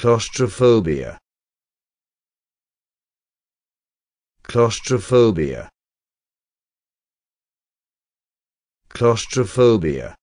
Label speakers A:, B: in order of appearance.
A: claustrophobia claustrophobia claustrophobia